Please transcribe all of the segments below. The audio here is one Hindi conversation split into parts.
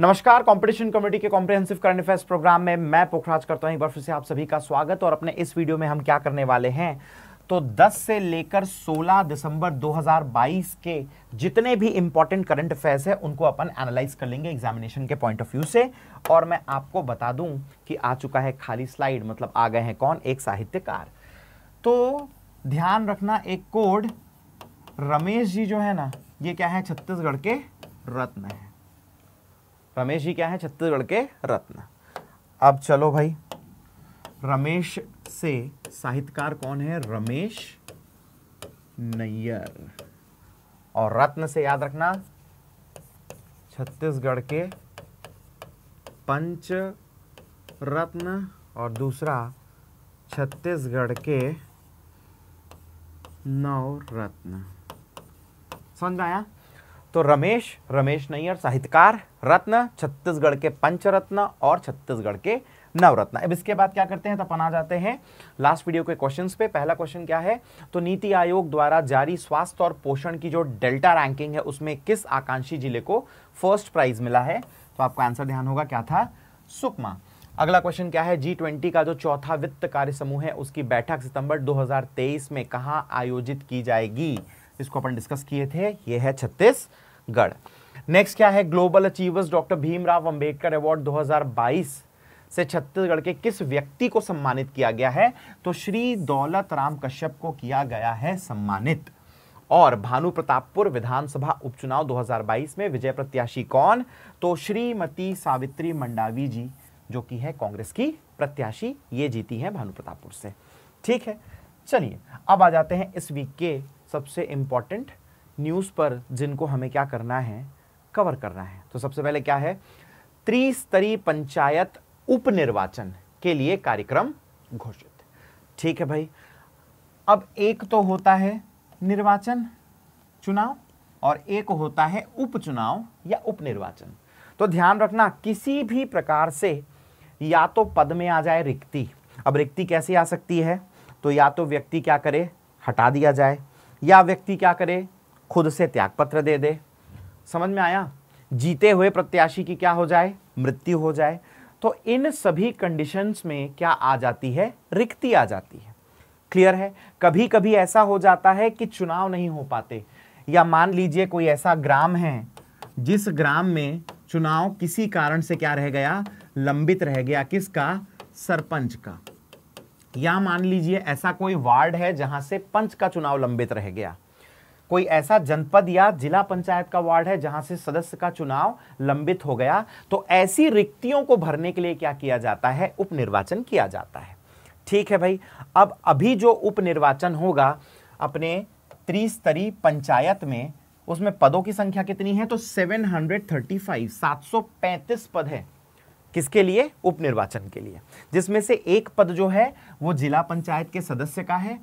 नमस्कार कंपटीशन कमेटी के कॉम्प्रिहेंसिव करंट अफेयर्स प्रोग्राम में मैं पोखराज करता हूं एक बार फिर से आप सभी का स्वागत और अपने इस वीडियो में हम क्या करने वाले हैं तो 10 से लेकर 16 दिसंबर 2022 के जितने भी इंपॉर्टेंट करंट अफेयर्स हैं उनको अपन एनालाइज कर लेंगे एग्जामिनेशन के पॉइंट ऑफ व्यू से और मैं आपको बता दूं कि आ चुका है खाली स्लाइड मतलब आ गए हैं कौन एक साहित्यकार तो ध्यान रखना एक कोड रमेश जी जो है ना ये क्या है छत्तीसगढ़ के रत्न है रमेश जी क्या है छत्तीसगढ़ के रत्न अब चलो भाई रमेश से साहित्यकार कौन है रमेश नैयर और रत्न से याद रखना छत्तीसगढ़ के पंच रत्न और दूसरा छत्तीसगढ़ के नौ रत्न समझ में आया तो रमेश रमेश नैयर साहित्यकार रत्न छत्तीसगढ़ के पंचरत्न और छत्तीसगढ़ के नवरत्न अब इसके बाद क्या करते हैं तो अपन आ जाते हैं लास्ट वीडियो के क्वेश्चंस पे पहला क्वेश्चन क्या है तो नीति आयोग द्वारा जारी स्वास्थ्य और पोषण की जो डेल्टा रैंकिंग है उसमें किस आकांक्षी जिले को फर्स्ट प्राइज मिला है तो आपका आंसर ध्यान होगा क्या था सुकमा अगला क्वेश्चन क्या है जी ट्वेंटी का जो चौथा वित्त कार्य समूह है उसकी बैठक सितंबर 2023 में कहाँ आयोजित की जाएगी इसको अपन डिस्कस किए थे ये है छत्तीस गढ़ नेक्स्ट क्या है global achievers doctor Bhimrao Ambedkar award 2022 से छत्तीसगढ़ के किस व्यक्ति को सम्मानित किया गया है तो श्री दौलत राम कश्यप को किया गया है सम्मानित और भानु प्रतापपुर विधानसभा उपचुनाव 2022 में विजय प्रत्याशी कौन तो श्रीमती सावित्री मंडावी जी जो कि है कांग्रेस की प्रत्याशी ये जीती हैं भानु प्रतापपुर से ठीक है चलिए अब आ जाते हैं इस वीक के सबसे इंपॉर्टेंट न्यूज़ पर जिनको हमें क्या करना है कवर करना है तो सबसे पहले क्या है त्रिस्तरीय पंचायत उपनिर्वाचन के लिए कार्यक्रम घोषित ठीक है भाई अब एक तो होता है निर्वाचन चुनाव और एक होता है उपचुनाव या उपनिर्वाचन तो ध्यान रखना किसी भी प्रकार से या तो पद में आ जाए रिक्ति अब रिक्ति कैसे आ सकती है तो या तो व्यक्ति क्या करे हटा दिया जाए या व्यक्ति क्या करे खुद से त्यागपत्र दे दे समझ में आया जीते हुए प्रत्याशी की क्या हो जाए मृत्यु हो जाए तो इन सभी कंडीशंस में क्या आ जाती है रिक्ति आ जाती है क्लियर है कभी कभी ऐसा हो जाता है कि चुनाव नहीं हो पाते या मान लीजिए कोई ऐसा ग्राम है जिस ग्राम में चुनाव किसी कारण से क्या रह गया लंबित रह गया किसका सरपंच का या मान लीजिए ऐसा कोई वार्ड है जहां से पंच का चुनाव लंबित रह गया कोई ऐसा जनपद या जिला पंचायत का वार्ड है जहां से सदस्य का चुनाव लंबित हो गया तो ऐसी रिक्तियों को भरने के लिए क्या किया जाता है उपनिर्वाचन किया जाता है ठीक है भाई अब अभी जो उपनिर्वाचन होगा अपने त्रिस्तरीय पंचायत में उसमें पदों की संख्या कितनी है तो 735 735 पद है किसके लिए उपनिर्वाचन के लिए जिसमें से एक पद जो है वो जिला पंचायत के सदस्य का है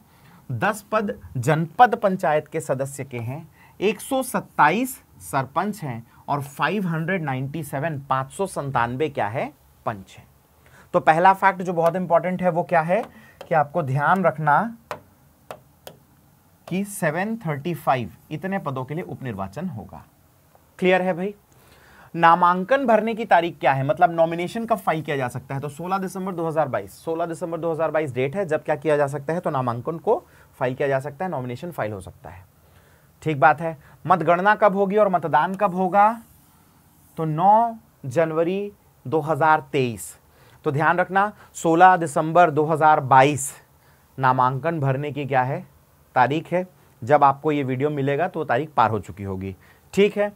दस पद जनपद पंचायत के सदस्य के हैं एक सरपंच हैं और 597 हंड्रेड सौ क्या है पंच हैं तो पहला फैक्ट जो बहुत इंपॉर्टेंट है वो क्या है कि आपको ध्यान रखना कि 735 इतने पदों के लिए उपनिर्वाचन होगा क्लियर है भाई नामांकन भरने की तारीख क्या है मतलब नॉमिनेशन कब फाइल किया जा सकता है तो 16 दिसंबर 2022 16 दिसंबर 2022 डेट है जब क्या किया जा सकता है तो नामांकन को फाइल किया जा सकता है नॉमिनेशन फाइल हो सकता है ठीक बात है मतगणना कब होगी और मतदान कब होगा तो 9 जनवरी 2023 तो ध्यान रखना 16 दिसंबर 2022 नामांकन भरने की क्या है तारीख है जब आपको ये वीडियो मिलेगा तो तारीख पार हो चुकी होगी ठीक है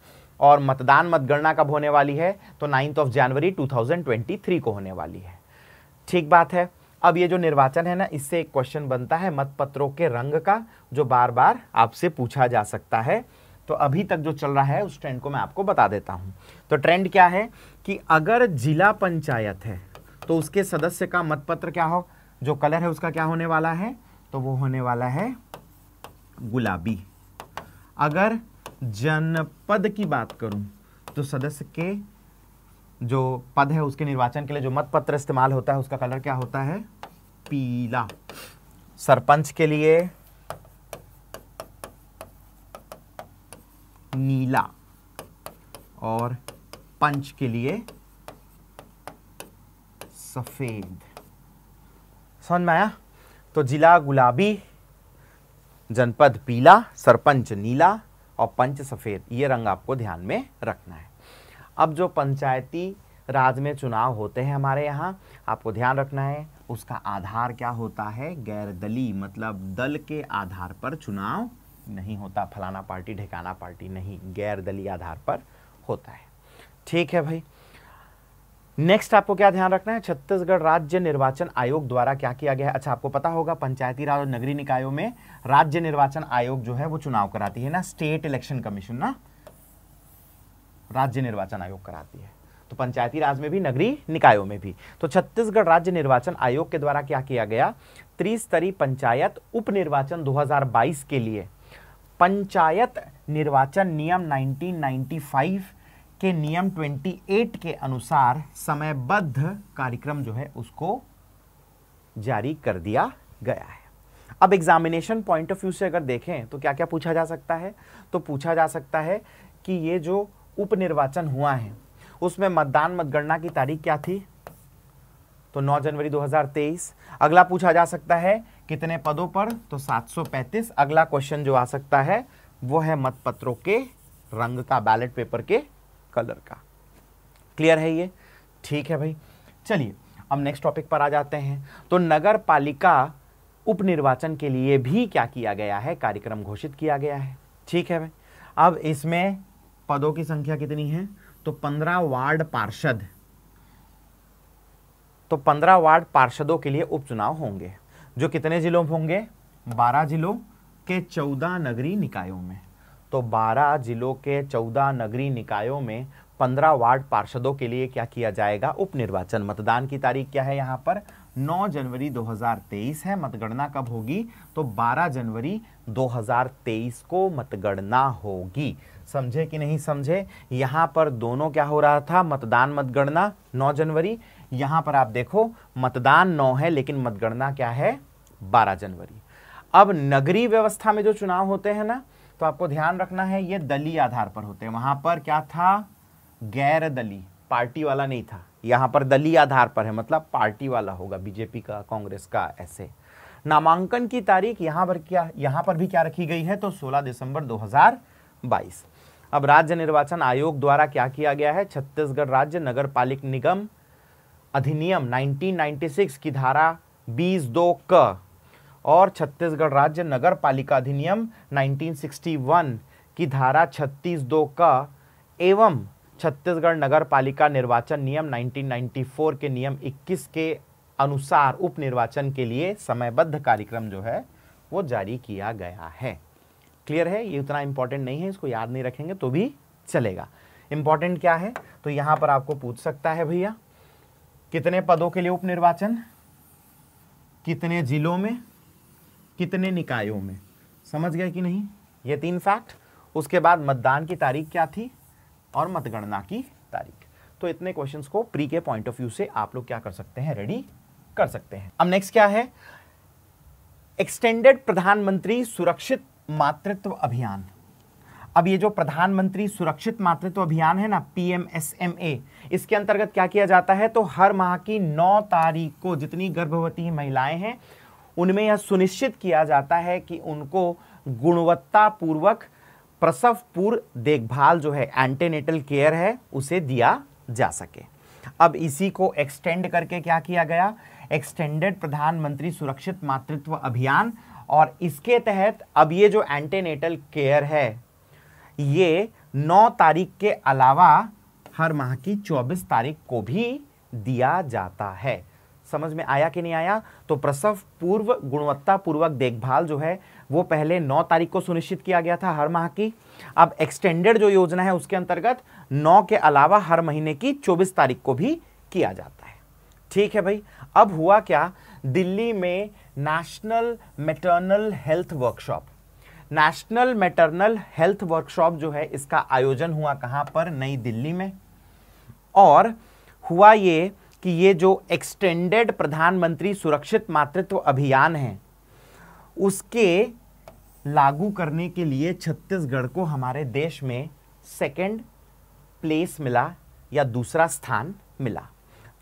और मतदान मतगणना कब होने वाली है तो नाइन्थ ऑफ जनवरी 2023 को होने वाली है ठीक बात है अब ये जो निर्वाचन है ना इससे एक क्वेश्चन बनता है मतपत्रों के रंग का जो बार बार आपसे पूछा जा सकता है तो अभी तक जो चल रहा है उस ट्रेंड को मैं आपको बता देता हूं तो ट्रेंड क्या है कि अगर जिला पंचायत है तो उसके सदस्य का मतपत्र क्या हो जो कलर है उसका क्या होने वाला है तो वो होने वाला है गुलाबी अगर जनपद की बात करूं तो सदस्य के जो पद है उसके निर्वाचन के लिए जो मतपत्र इस्तेमाल होता है उसका कलर क्या होता है पीला सरपंच के लिए नीला और पंच के लिए सफ़ेद समझ में आया तो जिला गुलाबी जनपद पीला सरपंच नीला और पंच सफ़ेद ये रंग आपको ध्यान में रखना है अब जो पंचायती राज में चुनाव होते हैं हमारे यहाँ आपको ध्यान रखना है उसका आधार क्या होता है गैर दली मतलब दल के आधार पर चुनाव नहीं होता फलाना पार्टी ढिकाना पार्टी नहीं गैर दली आधार पर होता है ठीक है भाई नेक्स्ट आपको क्या ध्यान रखना है छत्तीसगढ़ राज्य निर्वाचन आयोग द्वारा क्या किया गया है अच्छा आपको पता होगा पंचायती राज और नगरीय निकायों में राज्य निर्वाचन आयोग जो है वो चुनाव कराती है ना स्टेट इलेक्शन कमीशन ना राज्य निर्वाचन आयोग कराती है तो पंचायती राज में भी नगरी निकायों में भी तो छत्तीसगढ़ राज्य निर्वाचन आयोग के द्वारा क्या किया गया त्रिस्तरीय पंचायत निर्वाचन 2022 के लिए पंचायत निर्वाचन नियम 1995 के नियम 28 के अनुसार समयबद्ध कार्यक्रम जो है उसको जारी कर दिया गया है अब एग्जामिनेशन पॉइंट ऑफ व्यू से अगर देखें तो क्या क्या पूछा जा सकता है तो पूछा जा सकता है कि ये जो उपनिर्वाचन हुआ है उसमें मतदान मतगणना की तारीख क्या थी तो 9 जनवरी 2023 अगला पूछा जा सकता है कितने पदों पर तो 735 अगला क्वेश्चन जो आ सकता है वो है मतपत्रों के रंग का बैलेट पेपर के कलर का क्लियर है ये ठीक है भाई चलिए अब नेक्स्ट टॉपिक पर आ जाते हैं तो नगर पालिका उपनिर्वाचन के लिए भी क्या किया गया है कार्यक्रम घोषित किया गया है ठीक है भाई अब इसमें पदों की संख्या कितनी है तो पंद्रह वार्ड पार्षद तो पंद्रह वार्ड पार्षदों के लिए उपचुनाव होंगे जो कितने जिलों में होंगे बारह जिलों के चौदह नगरी निकायों में तो बारह जिलों के चौदह नगरीय निकायों में पंद्रह वार्ड पार्षदों के लिए क्या किया जाएगा उपनिर्वाचन मतदान की तारीख क्या है यहाँ पर 9 जनवरी 2023 है मतगणना कब होगी तो 12 जनवरी 2023 को मतगणना होगी समझे कि नहीं समझे यहाँ पर दोनों क्या हो रहा था मतदान मतगणना नौ जनवरी यहाँ पर आप देखो मतदान नौ है लेकिन मतगणना क्या है बारह जनवरी अब नगरीय व्यवस्था में जो चुनाव होते हैं ना तो आपको ध्यान रखना है ये दलीय आधार पर होते हैं वहां पर क्या था गैर दली पार्टी वाला नहीं था यहाँ पर दलीय आधार पर है मतलब पार्टी वाला होगा बीजेपी का कांग्रेस का ऐसे नामांकन की तारीख यहाँ पर क्या यहाँ पर भी क्या रखी गई है तो 16 दिसंबर 2022 अब राज्य निर्वाचन आयोग द्वारा क्या किया गया है छत्तीसगढ़ राज्य नगर पालिक निगम अधिनियम 1996 की धारा बीस दो क और छत्तीसगढ़ राज्य नगर पालिका अधिनियम 1961 की धारा छत्तीस दो का एवं छत्तीसगढ़ नगर पालिका निर्वाचन नियम 1994 के नियम 21 के अनुसार उप निर्वाचन के लिए समयबद्ध कार्यक्रम जो है वो जारी किया गया है क्लियर है ये उतना इंपॉर्टेंट नहीं है इसको याद नहीं रखेंगे तो भी चलेगा इंपॉर्टेंट क्या है तो यहां पर आपको पूछ सकता है भैया कितने पदों के लिए उपनिर्वाचन कितने जिलों में कितने निकायों में समझ गए कि नहीं ये तीन फैक्ट उसके बाद मतदान की तारीख क्या थी और मतगणना की तारीख तो इतने क्वेश्चंस को प्री के पॉइंट ऑफ व्यू से आप लोग क्या कर सकते हैं रेडी कर सकते हैं अब नेक्स्ट क्या है एक्सटेंडेड प्रधानमंत्री सुरक्षित मातृत्व अभियान अब ये जो प्रधानमंत्री सुरक्षित मातृत्व अभियान है ना P M M S A इसके अंतर्गत क्या किया जाता है तो हर माह की 9 तारीख को जितनी गर्भवती महिलाएं हैं उनमें यह सुनिश्चित किया जाता है कि उनको गुणवत्तापूर्वक प्रसव पूर्व देखभाल जो है एंटेनेटल केयर है उसे दिया जा सके अब इसी को एक्सटेंड करके क्या किया गया एक्सटेंडेड प्रधानमंत्री सुरक्षित मातृत्व अभियान और इसके तहत अब ये जो एंटेनेटल केयर है ये 9 तारीख के अलावा हर माह की 24 तारीख को भी दिया जाता है समझ में आया कि नहीं आया तो प्रसव पूर्व गुणवत्ता पूर्वक देखभाल जो है वो पहले 9 तारीख को सुनिश्चित किया गया था हर माह की अब एक्सटेंडेड जो योजना है उसके अंतर्गत 9 के अलावा हर महीने की 24 तारीख को भी किया जाता है ठीक है भाई अब हुआ क्या दिल्ली में national maternal health workshop national maternal health workshop जो है इसका आयोजन हुआ कहाँ पर नई दिल्ली में और हुआ ये कि ये जो एक्सटेंडेड प्रधानमंत्री सुरक्षित मातृत्व अभियान है उसके लागू करने के लिए छत्तीसगढ़ को हमारे देश में सेकंड प्लेस मिला या दूसरा स्थान मिला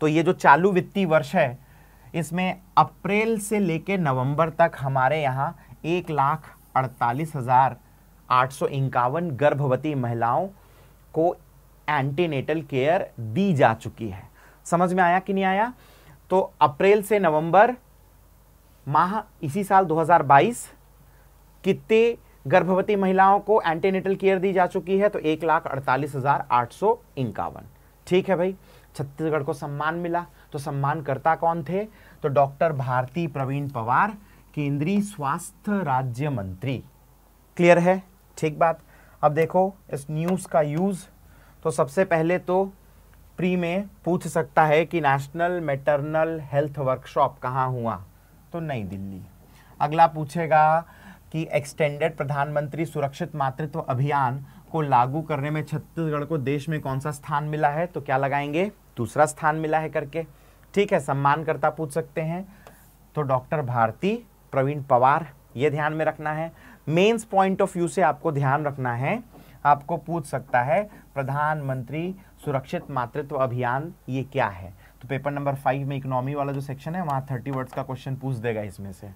तो ये जो चालू वित्तीय वर्ष है इसमें अप्रैल से लेकर नवंबर तक हमारे यहाँ एक लाख अड़तालीस हज़ार आठ सौ इक्यावन गर्भवती महिलाओं को एंटीनेटल केयर दी जा चुकी है समझ में आया कि नहीं आया तो अप्रैल से नवंबर माह इसी साल 2022 कितने गर्भवती महिलाओं को एंटीनेटल केयर दी जा चुकी है तो एक लाख अड़तालीस हज़ार आठ सौ इक्यावन ठीक है भाई छत्तीसगढ़ को सम्मान मिला तो सम्मानकर्ता कौन थे तो डॉक्टर भारती प्रवीण पवार केंद्रीय स्वास्थ्य राज्य मंत्री क्लियर है ठीक बात अब देखो इस न्यूज़ का यूज़ तो सबसे पहले तो प्री में पूछ सकता है कि नेशनल मेटरनल हेल्थ वर्कशॉप कहाँ हुआ तो नई दिल्ली अगला पूछेगा कि एक्सटेंडेड प्रधानमंत्री सुरक्षित मातृत्व अभियान को लागू करने में छत्तीसगढ़ को देश में कौन सा स्थान मिला है तो क्या लगाएंगे दूसरा स्थान मिला है करके ठीक है सम्मानकर्ता पूछ सकते हैं तो डॉक्टर भारती प्रवीण पवार ये ध्यान में रखना है मेंस पॉइंट ऑफ व्यू से आपको ध्यान रखना है आपको पूछ सकता है प्रधानमंत्री सुरक्षित मातृत्व अभियान ये क्या है तो पेपर नंबर फाइव में इकोनॉमी वाला जो सेक्शन है वहाँ थर्टी वर्ड्स का क्वेश्चन पूछ देगा इसमें से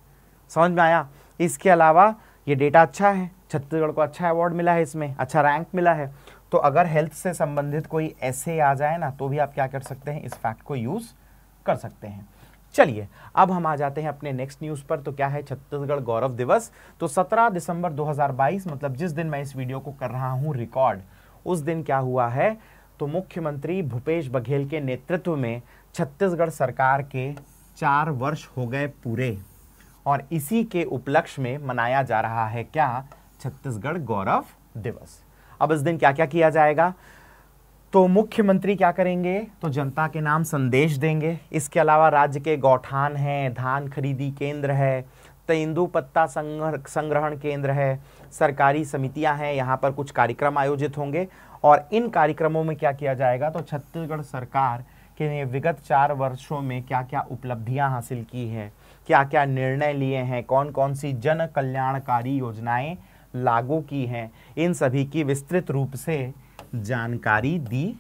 समझ में आया इसके अलावा ये डेटा अच्छा है छत्तीसगढ़ को अच्छा अवार्ड मिला है इसमें अच्छा रैंक मिला है तो अगर हेल्थ से संबंधित कोई ऐसे आ जाए ना तो भी आप क्या कर सकते हैं इस फैक्ट को यूज़ कर सकते हैं चलिए अब हम आ जाते हैं अपने नेक्स्ट न्यूज़ पर तो क्या है छत्तीसगढ़ गौरव दिवस तो 17 दिसंबर 2022 मतलब जिस दिन मैं इस वीडियो को कर रहा हूं रिकॉर्ड उस दिन क्या हुआ है तो मुख्यमंत्री भूपेश बघेल के नेतृत्व में छत्तीसगढ़ सरकार के चार वर्ष हो गए पूरे और इसी के उपलक्ष्य में मनाया जा रहा है क्या छत्तीसगढ़ गौरव दिवस अब इस दिन क्या क्या किया जाएगा तो मुख्यमंत्री क्या करेंगे तो जनता के नाम संदेश देंगे इसके अलावा राज्य के गौठान हैं धान खरीदी केंद्र है तेंदू पत्ता संग्रहण केंद्र है सरकारी समितियां हैं यहाँ पर कुछ कार्यक्रम आयोजित होंगे और इन कार्यक्रमों में क्या किया जाएगा तो छत्तीसगढ़ सरकार के विगत चार वर्षों में क्या क्या उपलब्धियां हासिल की हैं क्या क्या निर्णय लिए हैं कौन कौन सी जन कल्याणकारी योजनाएं लागू की हैं इन सभी की विस्तृत रूप से जानकारी दी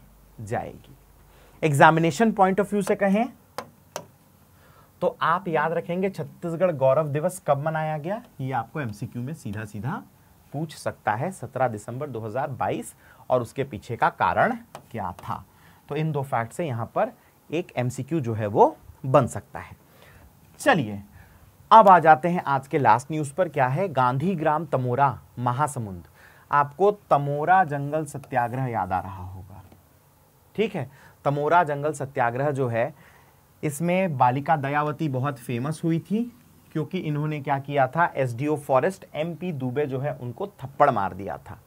जाएगी एग्जामिनेशन पॉइंट ऑफ व्यू से कहें तो आप याद रखेंगे छत्तीसगढ़ गौरव दिवस कब मनाया गया ये आपको एमसीक्यू में सीधा सीधा पूछ सकता है 17 दिसंबर 2022 और उसके पीछे का कारण क्या था तो इन दो फैक्ट से यहां पर एक एमसीक्यू जो है वो बन सकता है चलिए अब आ जाते हैं आज के लास्ट न्यूज़ पर क्या है गांधी ग्राम तमोरा महासमुंद आपको तमोरा जंगल सत्याग्रह याद आ रहा होगा ठीक है तमोरा जंगल सत्याग्रह जो है इसमें बालिका दयावती बहुत फेमस हुई थी क्योंकि इन्होंने क्या किया था एसडीओ फॉरेस्ट एमपी दुबे जो है उनको थप्पड़ मार दिया था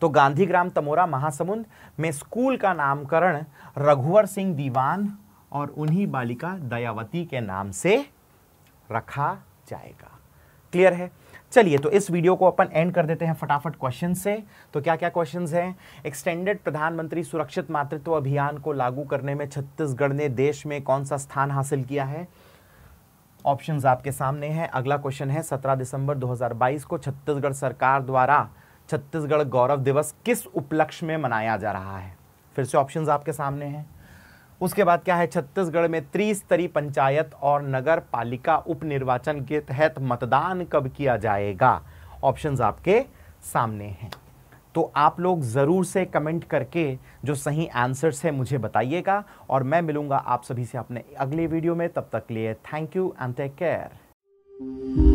तो गांधीग्राम तमोरा महासमुंद में स्कूल का नामकरण रघुवर सिंह दीवान और उन्हीं बालिका दयावती के नाम से रखा जाएगा क्लियर है चलिए तो इस वीडियो को अपन एंड कर देते हैं फटाफट क्वेश्चन से तो क्या क्या क्वेश्चन हैं एक्सटेंडेड प्रधानमंत्री सुरक्षित मातृत्व अभियान को लागू करने में छत्तीसगढ़ ने देश में कौन सा स्थान हासिल किया है ऑप्शंस आपके सामने हैं अगला क्वेश्चन है 17 दिसंबर 2022 को छत्तीसगढ़ सरकार द्वारा छत्तीसगढ़ गौरव दिवस किस उपलक्ष्य में मनाया जा रहा है फिर से ऑप्शंस आपके सामने हैं उसके बाद क्या है छत्तीसगढ़ में त्रिस्तरीय पंचायत और नगर पालिका उप निर्वाचन के तहत मतदान कब किया जाएगा ऑप्शंस आपके सामने हैं तो आप लोग ज़रूर से कमेंट करके जो सही आंसर्स है मुझे बताइएगा और मैं मिलूंगा आप सभी से अपने अगले वीडियो में तब तक लिए thank you and take care